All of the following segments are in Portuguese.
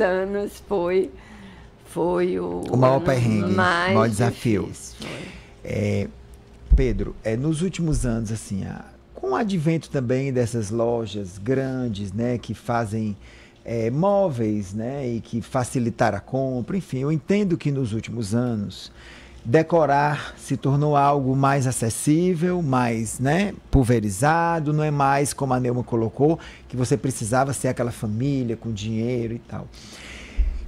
anos foi foi o, o maior perrengue, mais maior desafio. é, Pedro, é, nos últimos anos, assim, a, com o advento também dessas lojas grandes, né, que fazem é, móveis, né, e que facilitaram a compra, enfim, eu entendo que nos últimos anos decorar se tornou algo mais acessível, mais né, pulverizado, não é mais como a Neuma colocou, que você precisava ser aquela família com dinheiro e tal.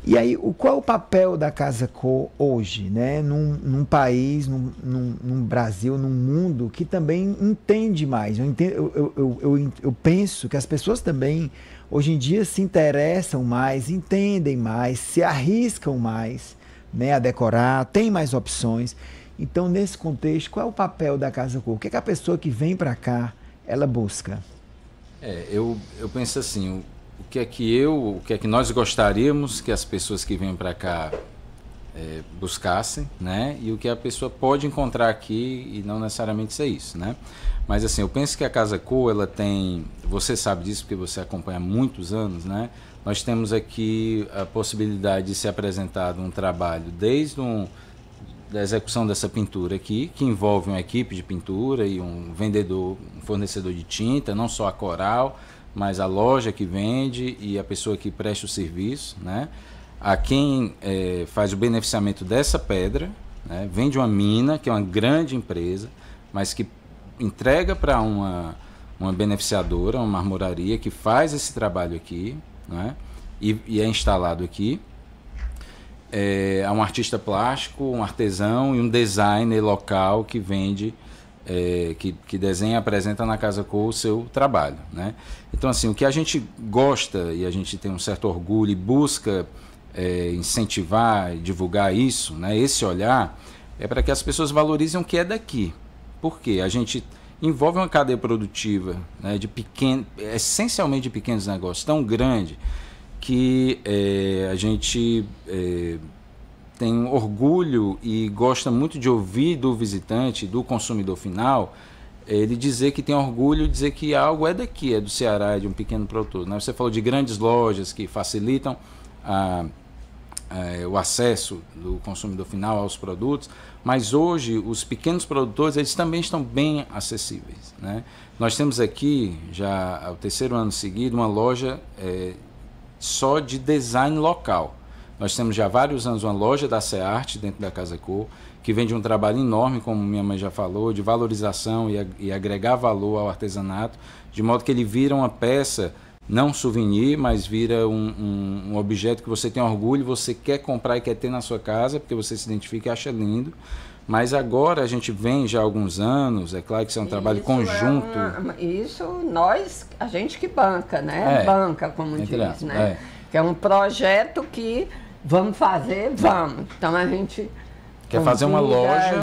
E aí, o, qual é o papel da Casa Co hoje, né? Num, num país, num, num, num, Brasil, num mundo que também entende mais. Eu, entendo, eu, eu, eu, eu penso que as pessoas também, hoje em dia, se interessam mais, entendem mais, se arriscam mais né, a decorar, tem mais opções. Então, nesse contexto, qual é o papel da Casa Cor? O que, é que a pessoa que vem para cá, ela busca? É, eu, eu penso assim, o, o que é que eu, o que é que nós gostaríamos que as pessoas que vêm para cá é, buscassem, né? E o que a pessoa pode encontrar aqui e não necessariamente ser isso, né? Mas assim, eu penso que a Casa Co, ela tem, você sabe disso porque você acompanha há muitos anos, né? Nós temos aqui a possibilidade de ser apresentado um trabalho desde um da execução dessa pintura aqui, que envolve uma equipe de pintura e um vendedor, um fornecedor de tinta, não só a coral, mas a loja que vende e a pessoa que presta o serviço, né? a quem é, faz o beneficiamento dessa pedra, né, vende uma mina, que é uma grande empresa, mas que entrega para uma, uma beneficiadora, uma marmoraria, que faz esse trabalho aqui, né, e, e é instalado aqui. É, há um artista plástico, um artesão e um designer local que vende é, que, que, desenha apresenta na Casa Cor o seu trabalho. Né? Então, assim, o que a gente gosta e a gente tem um certo orgulho e busca é, incentivar, divulgar isso, né, esse olhar, é para que as pessoas valorizem o que é daqui. Por quê? A gente envolve uma cadeia produtiva né, de pequeno, essencialmente de pequenos negócios, tão grande que é, a gente é, tem orgulho e gosta muito de ouvir do visitante, do consumidor final, é, ele dizer que tem orgulho, dizer que algo é daqui, é do Ceará, é de um pequeno produtor. Né? Você falou de grandes lojas que facilitam a é, o acesso do consumidor final aos produtos, mas hoje os pequenos produtores eles também estão bem acessíveis. Né? Nós temos aqui, já ao terceiro ano seguido, uma loja é, só de design local. Nós temos já há vários anos uma loja da Searte dentro da Casa Cor, que vende um trabalho enorme, como minha mãe já falou, de valorização e, e agregar valor ao artesanato, de modo que ele vira uma peça não souvenir, mas vira um, um, um, objeto que você tem orgulho, você quer comprar e quer ter na sua casa, porque você se identifica e acha lindo. Mas agora a gente vem já há alguns anos, é claro que isso é um isso trabalho conjunto. É uma, isso nós, a gente que banca, né? É, banca, como diz, lá, né? É. Que é um projeto que vamos fazer, vamos. Então a gente. Quer fazer uma loja.